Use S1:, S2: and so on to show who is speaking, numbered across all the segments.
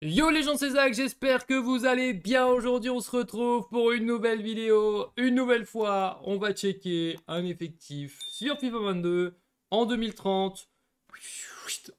S1: Yo les gens c'est Zach, j'espère que vous allez bien aujourd'hui on se retrouve pour une nouvelle vidéo, une nouvelle fois on va checker un effectif sur FIFA 22 en 2030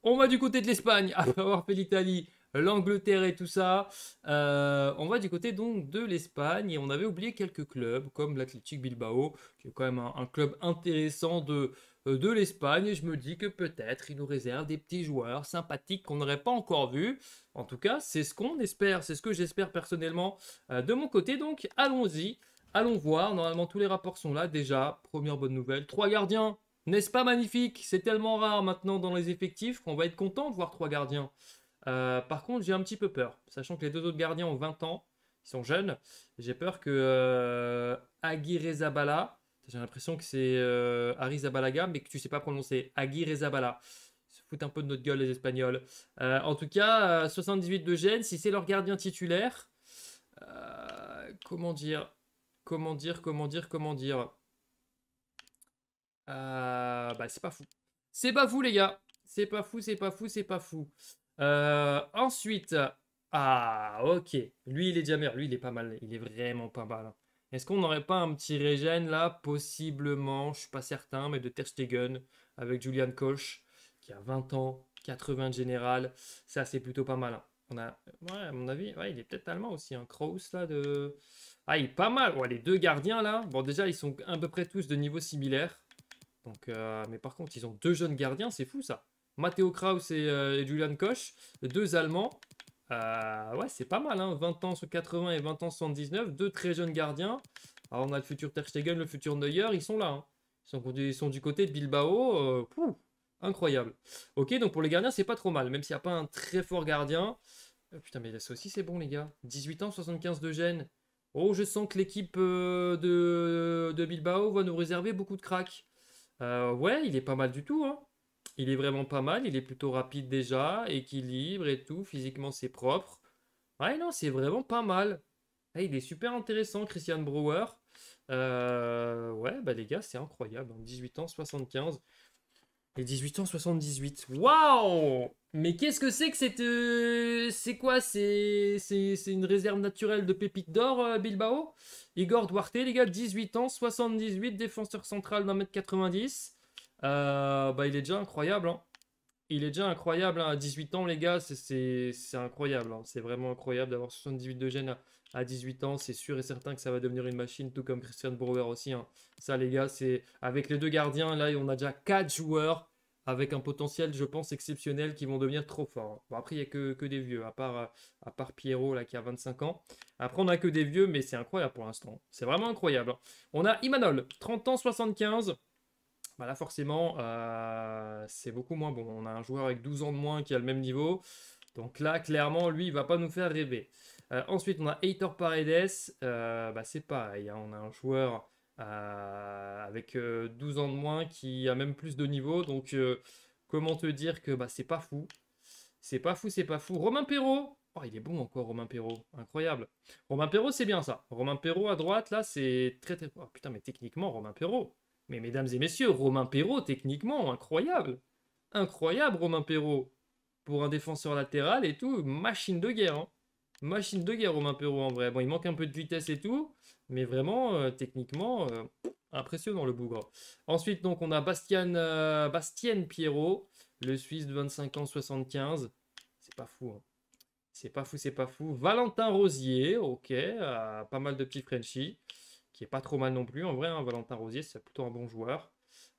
S1: on va du côté de l'Espagne après avoir fait l'Italie l'Angleterre et tout ça. Euh, on va du côté donc de l'Espagne et on avait oublié quelques clubs comme l'Athletic Bilbao, qui est quand même un, club intéressant de, euh, de l'Espagne. Et je me dis que peut-être il nous réserve des petits joueurs sympathiques qu'on n'aurait pas encore vus. En tout cas, c'est ce qu'on espère, c'est ce que j'espère personnellement euh, de mon côté. Donc allons-y, allons voir. Normalement, tous les rapports sont là déjà. Première bonne nouvelle, trois gardiens. N'est-ce pas magnifique C'est tellement rare maintenant dans les effectifs qu'on va être content de voir trois gardiens. Euh, par contre, j'ai un petit peu peur, sachant que les deux autres gardiens ont 20 ans, ils sont jeunes. J'ai peur que euh, Aguirre Zabala, j'ai l'impression que c'est euh, Arizabalaga, mais que tu ne sais pas prononcer Aguirre Zabala. Ils se foutent un peu de notre gueule, les Espagnols. en tout cas, 78 de Gênes, si c'est leur gardien titulaire, comment dire Comment dire Comment dire Comment dire bah, c'est pas fou. C'est pas fou, les gars. C'est pas fou, c'est pas fou, c'est pas fou. Euh, ensuite, ah ok, lui il est meilleur, lui il est pas mal, il est vraiment pas mal. Hein. Est-ce qu'on n'aurait pas un petit régène là Possiblement, je suis pas certain, mais de Ter Stegen avec Julian Koch qui a 20 ans, 80 de général, ça c'est plutôt pas mal. Hein. On a, ouais, à mon avis, il est peut-être allemand aussi, un hein. Kraus là de... Ah, il est pas mal, ouais, les deux gardiens là, bon déjà ils sont à peu près tous de niveau similaire. Donc, euh, mais par contre, ils ont deux jeunes gardiens, c'est fou ça. Matteo Kraus euh, et, Julian Koch, deux Allemands. Euh, ouais, c'est pas mal, hein. 20 ans sur 80 et 20 ans 79, deux très jeunes gardiens. Alors on a le futur Ter Stegen, le futur Neuer, ils sont là. Hein. Ils, sont, du côté de Bilbao. Euh, incroyable. Ok, donc pour les gardiens, c'est pas trop mal, même s'il n'y a pas un très fort gardien. Putain, mais ça aussi, c'est bon, les gars. 18 ans, 75 de gêne. Oh, je sens que l'équipe de, de, Bilbao va nous réserver beaucoup de cracks. ouais, il est pas mal du tout. Hein. Il est vraiment pas mal, il est plutôt rapide déjà, équilibre et tout, physiquement c'est propre. Ouais, non, c'est vraiment pas mal. Eh, il est super intéressant, Christian Brewer. Euh, ouais, bah les gars, c'est incroyable. 18 hein. ans, 75. Et 18 ans, 78. Waouh Mais qu'est-ce que c'est que cette... Euh, c'est quoi C'est une réserve naturelle de pépites d'or, euh, Bilbao Igor Duarte, les gars, 18 ans, 78, défenseur central d'un mètre 90. Euh, bah, il est déjà incroyable. Hein. Il est déjà incroyable hein. à 18 ans, les gars. C'est incroyable. Hein. C'est vraiment incroyable d'avoir 78 de gènes à, 18 ans. C'est sûr et certain que ça va devenir une machine, tout comme Christian Brouwer aussi. Ça, les gars, c'est avec les deux gardiens. Là, on a déjà 4 joueurs avec un potentiel, je pense, exceptionnel qui vont devenir trop forts. Bon, après, il n'y a que, que, des vieux, à part, euh, à part Pierrot là, qui a 25 ans. Après, on n'a que des vieux, mais c'est incroyable pour l'instant. C'est vraiment incroyable. On a Imanol, 30 ans, 75. Bah là forcément euh, c'est beaucoup moins bon. On a un joueur avec 12 ans de moins qui a le même niveau. Donc là clairement lui il va pas nous faire rêver. Euh, ensuite on a Hater Paredes, euh, bah, c'est pareil, hein. on a un joueur avec 12 ans de moins qui a même plus de niveau. Donc comment te dire que bah, c'est pas fou. C'est pas fou, c'est pas fou. Romain Perrault Oh, il est bon encore, Romain Perrault. Incroyable. Romain Perrault, c'est bien ça. Romain Perrault à droite, là, c'est très très... Oh, putain, mais techniquement, Romain Perrault, mais mesdames et messieurs, Romain Perrault, techniquement, incroyable. Incroyable, Romain Perrault. Pour un défenseur latéral et tout, machine de guerre. Hein. Machine de guerre, Romain Perrault, en vrai. Bon, il manque un peu de vitesse et tout. Mais vraiment, euh, techniquement, euh, impressionnant le bougre. Ensuite, donc, on a Bastien euh, Bastien Pierrot, le Suisse de 25 ans, 75. C'est pas fou. Hein. C'est pas fou, c'est pas fou. Valentin Rosier, ok, pas mal de petits Frenchies qui est pas trop mal non plus. En vrai, hein. Valentin Rosier, c'est plutôt un bon joueur.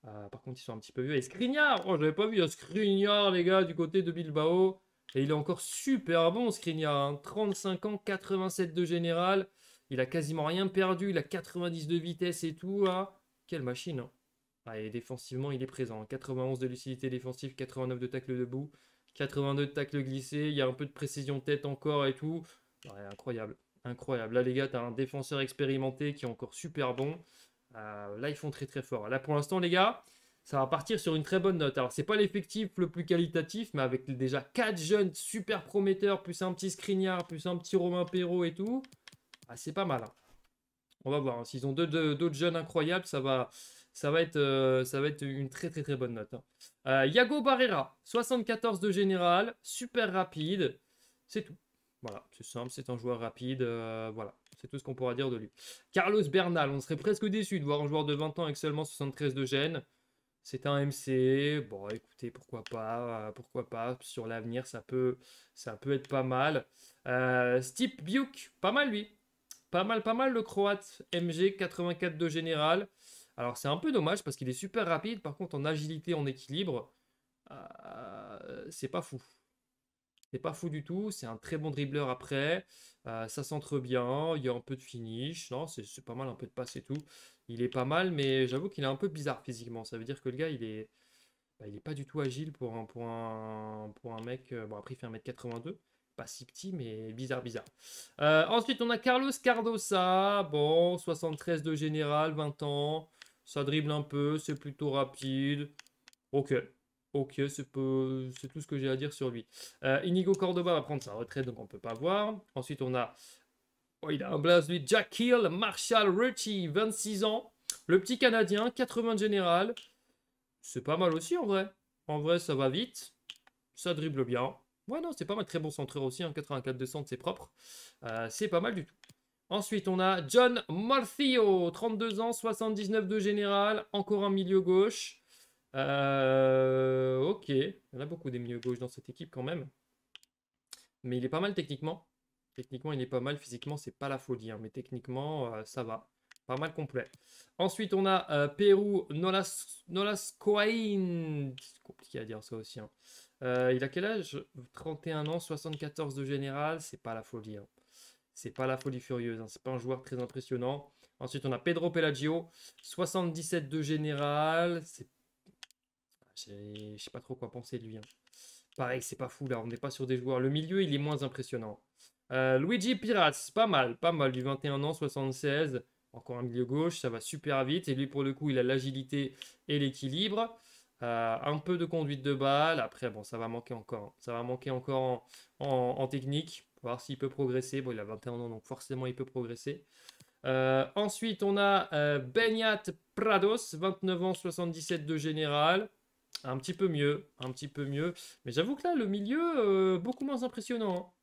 S1: Euh, par contre, ils sont un petit peu vieux. Et Skriniar, oh, je pas vu, euh, Skriniar, les gars, du côté de Bilbao. Et il est encore super bon, Skriniar. 35 hein. ans, 87 de général. Il a quasiment rien perdu. Il a 90 de vitesse et tout. à hein. Quelle machine. Ah, et défensivement, il est présent. 91 de lucidité défensive, 89 de tacle debout, 82 de tacle glissé. Il y a un peu de précision tête encore et tout. incroyable. Incroyable. Là, les gars, tu as un défenseur expérimenté qui est encore super bon. Euh, là, ils font très très fort. Là, pour l'instant, les gars, ça va partir sur une très bonne note. Alors, c'est pas l'effectif le plus qualitatif, mais avec déjà 4 jeunes super prometteurs, plus un petit Scrignard, plus un petit Romain Perrault et tout, ah, c'est pas mal. Hein. On va voir. Hein. S'ils ont d'autres deux, jeunes incroyables, ça va, ça, va être, euh, ça va être une très très très bonne note. Yago hein. euh, Barrera, 74 de général, super rapide. C'est tout. Voilà, c'est simple, c'est un joueur rapide, euh, voilà, c'est tout ce qu'on pourra dire de lui. Carlos Bernal, on serait presque déçu de voir un joueur de 20 ans avec seulement 73 de gêne. C'est un MC, bon écoutez, pourquoi pas, euh, pourquoi pas, sur l'avenir ça peut, ça peut être pas mal. Euh, Steve Biuk, pas mal lui, pas mal, pas mal le croate, MG 84 de général. Alors c'est un peu dommage parce qu'il est super rapide, par contre en agilité, en équilibre, euh, c'est pas fou n'est pas fou du tout. C'est un très bon dribbleur après. Euh, ça centre bien. Il y a un peu de finish. Non, c'est pas mal, un peu de passe et tout. Il est pas mal, mais j'avoue qu'il est un peu bizarre physiquement. Ça veut dire que le gars, il est, bah, il est pas du tout agile pour un, pour un mec. Euh, bon, après, il fait 1m82 pas si petit, mais bizarre, bizarre. Euh, ensuite, on a Carlos Cardosa. Bon, 73 de général, 20 ans. Ça dribble un peu, c'est plutôt rapide. Ok, Ok, c'est tout ce que j'ai à dire sur lui. Euh, Inigo Cordoba va prendre sa retraite, donc on ne peut pas voir. Ensuite, on a. Oh, il a un blaze lui. Jack Hill, Marshall Ritchie, 26 ans. Le petit Canadien, 80 de général. C'est pas mal aussi en vrai. En vrai, ça va vite. Ça dribble bien. Ouais, non, c'est pas mal. Très bon centreur aussi. Hein. 84 de centre, c'est propre. Euh, c'est pas mal du tout. Ensuite, on a John Morthio, 32 ans, 79 de général. Encore un milieu gauche. Euh, ok, il y a beaucoup des milieux gauche dans cette équipe quand même. Mais il est pas mal techniquement. Techniquement, il est pas mal. Physiquement, c'est pas la folie. Hein. Mais techniquement, euh, ça va. Pas mal complet. Ensuite, on a euh, Pérou, Nolas, Nolas C'est compliqué à dire ça aussi. Hein. il a quel âge 31 ans, 74 de général. C'est pas la folie. Hein. C'est pas la folie furieuse. Hein. C'est pas un joueur très impressionnant. Ensuite, on a Pedro Pelagio, 77 de général. C'est je sais pas trop quoi penser de lui. Hein. Pareil, c'est pas fou là, on n'est pas sur des joueurs. Le milieu, il est moins impressionnant. Euh, Luigi Pirates, pas mal, pas mal, du 21 ans, 76. Encore un milieu gauche, ça va super vite. Et lui, pour le coup, il a l'agilité et l'équilibre. Euh, un peu de conduite de balle. Après, bon, ça va manquer encore. Hein. Ça va manquer encore en, technique. voir s'il peut progresser. Bon, il a 21 ans, donc forcément, il peut progresser. Euh, ensuite, on a Benyat Prados, 29 ans, 77 de général. Un petit peu mieux, un petit peu mieux. Mais j'avoue que là, le milieu, euh, beaucoup moins impressionnant.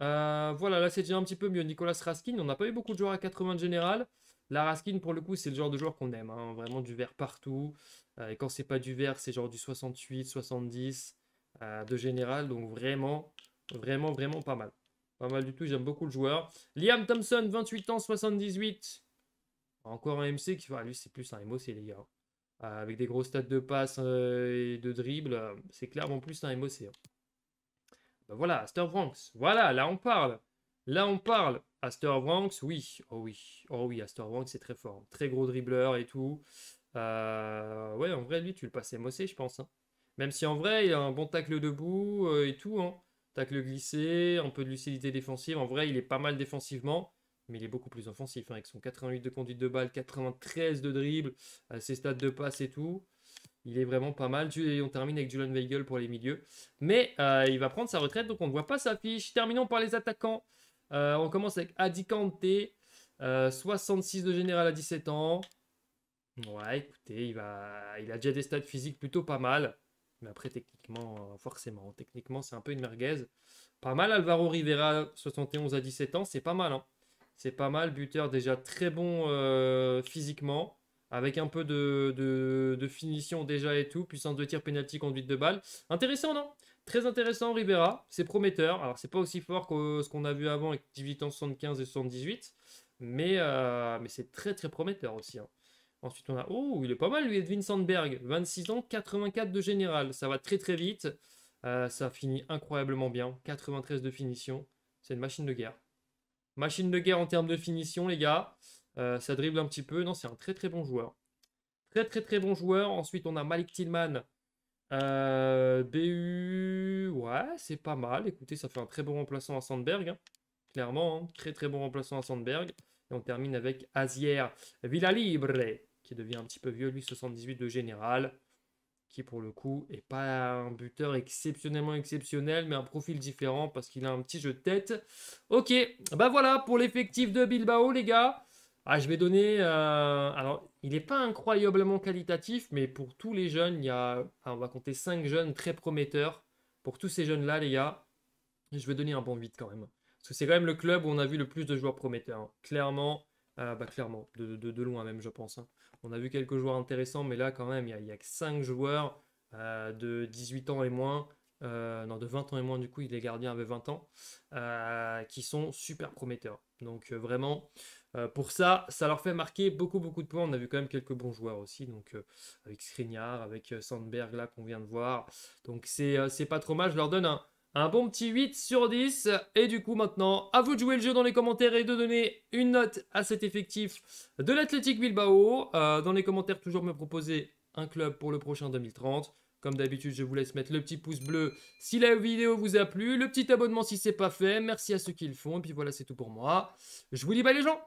S1: Hein. Euh, voilà, là, c'est déjà un petit peu mieux. Nicolas Raskin, on n'a pas eu beaucoup de joueurs à 80 de général. La Raskin, pour le coup, c'est le genre de joueur qu'on aime. Hein. Vraiment du vert partout. Euh, et quand c'est pas du vert, c'est genre du 68, 70 de général. Donc vraiment, vraiment, vraiment pas mal. Pas mal du tout, j'aime beaucoup le joueur. Liam Thompson, 28 ans, 78. Encore un MC qui... Ah, lui, c'est plus un MOC, les gars. Hein. Euh, avec des gros stats de passe euh, et de dribble, euh, c'est clairement plus un MOC. Hein. Ben voilà, Aster Vranx. Voilà, là on parle. Là on parle. Aster Vranx, oui. Oh oui. Oh oui, Aster Vranx c'est très fort. Très gros dribbleur et tout. ouais, en vrai, lui, tu le passes MOC, je pense. Hein. Même si en vrai, il a un bon tacle debout et tout. Hein. Tacle glissé, un peu de lucidité défensive. En vrai, il est pas mal défensivement mais il est beaucoup plus offensif hein, avec son 88 de conduite de balle, 93 de dribble, euh, ses stats de passe et tout. Il est vraiment pas mal. Et on termine avec Julian Weigel pour les milieux. Mais euh, il va prendre sa retraite, donc on ne voit pas sa fiche. Terminons par les attaquants. Euh, on commence avec Adi Kante, 66 de général à 17 ans. Ouais, écoutez, il, va... il a déjà des stats physiques plutôt pas mal. Mais après, techniquement, forcément, techniquement, c'est un peu une merguez. Pas mal, Alvaro Rivera, 71 à 17 ans, c'est pas mal. Hein. C'est pas mal. Buteur déjà très bon euh, physiquement, avec un peu de, finition déjà et tout. Puissance de tir, pénalty, conduite de balle. Intéressant, non Très intéressant, Rivera, C'est prometteur. Alors, c'est pas aussi fort que ce qu'on a vu avant avec 18 ans, 75 et 78. Mais, euh, mais c'est très, très prometteur aussi. Hein. Ensuite, on a. Oh, il est pas mal, lui, Edwin Sandberg. 26 ans, 84 de général. Ça va très, très vite. Euh, ça finit incroyablement bien. 93 de finition. C'est une machine de guerre. Machine de guerre en termes de finition, les gars. Euh, ça dribble un petit peu. Non, c'est un très très bon joueur. Très très très bon joueur. Ensuite, on a Malik Tillman. Euh, BU, ouais, c'est pas mal. Écoutez, ça fait un très bon remplaçant à Sandberg. Hein. Clairement, hein. très très bon remplaçant à Sandberg. Et on termine avec Azier Villalibre, qui devient un petit peu vieux, lui, 78 de général qui pour le coup est pas un buteur exceptionnellement exceptionnel, mais un profil différent parce qu'il a un petit jeu de tête. Ok, ben voilà pour l'effectif de Bilbao, les gars. Ah, je vais donner. Euh, alors, il n'est pas incroyablement qualitatif, mais pour tous les jeunes, il y a. on va compter 5 jeunes très prometteurs. Pour tous ces jeunes-là, les gars, je vais donner un bon 8 quand même. Parce que c'est quand même le club où on a vu le plus de joueurs prometteurs. Hein. Clairement, euh, bah, clairement, de, loin même, je pense. Hein. On a vu quelques joueurs intéressants, mais là, quand même, il n'y a, que 5 joueurs euh, de 18 ans et moins. Euh, non, de 20 ans et moins, du coup, les gardiens avaient 20 ans, euh, qui sont super prometteurs. Donc, vraiment, pour ça, ça leur fait marquer beaucoup, beaucoup de points. On a vu quand même quelques bons joueurs aussi, donc avec Skriniar, avec Sandberg, là, qu'on vient de voir. Donc, c'est pas trop mal. Je leur donne un, un bon petit 8 sur 10. Et du coup, maintenant, à vous de jouer le jeu dans les commentaires et de donner une note à cet effectif de l'Athletic Bilbao. Euh, dans les commentaires, toujours me proposer un club pour le prochain 2030. Comme d'habitude, je vous laisse mettre le petit pouce bleu si la vidéo vous a plu, le petit abonnement si ce n'est pas fait. Merci à ceux qui le font. Et puis voilà, c'est tout pour moi. Je vous dis bye les gens